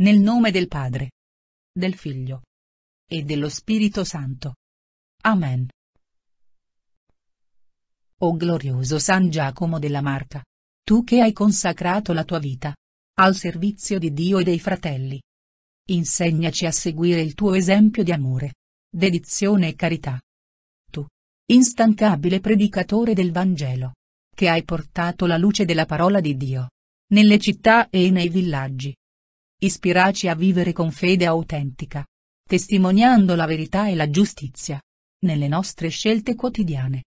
Nel nome del Padre, del Figlio e dello Spirito Santo. Amen. O glorioso San Giacomo della Marca, tu che hai consacrato la tua vita al servizio di Dio e dei fratelli. Insegnaci a seguire il tuo esempio di amore, dedizione e carità. Tu, instancabile predicatore del Vangelo, che hai portato la luce della parola di Dio, nelle città e nei villaggi, Ispiraci a vivere con fede autentica. Testimoniando la verità e la giustizia. Nelle nostre scelte quotidiane.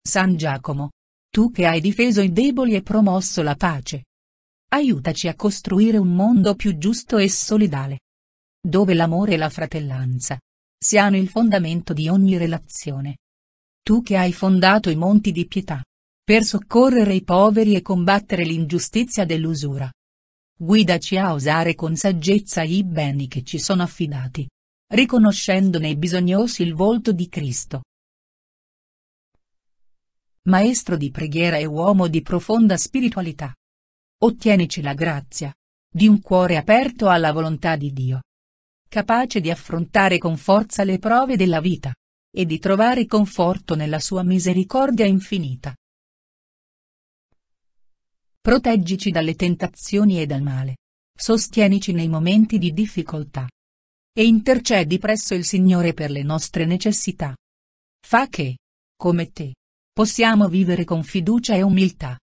San Giacomo. Tu che hai difeso i deboli e promosso la pace. Aiutaci a costruire un mondo più giusto e solidale. Dove l'amore e la fratellanza siano il fondamento di ogni relazione. Tu che hai fondato i monti di pietà, per soccorrere i poveri e combattere l'ingiustizia dell'usura. Guidaci a usare con saggezza i beni che ci sono affidati, riconoscendo nei bisognosi il volto di Cristo. Maestro di preghiera e uomo di profonda spiritualità. Ottienici la grazia di un cuore aperto alla volontà di Dio, capace di affrontare con forza le prove della vita e di trovare conforto nella sua misericordia infinita. Proteggici dalle tentazioni e dal male. Sostienici nei momenti di difficoltà. E intercedi presso il Signore per le nostre necessità. Fa che, come te, possiamo vivere con fiducia e umiltà.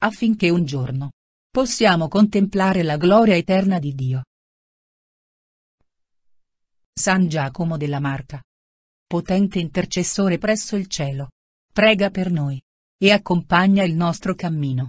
Affinché un giorno possiamo contemplare la gloria eterna di Dio. San Giacomo della Marca. Potente intercessore presso il cielo. Prega per noi. E accompagna il nostro cammino.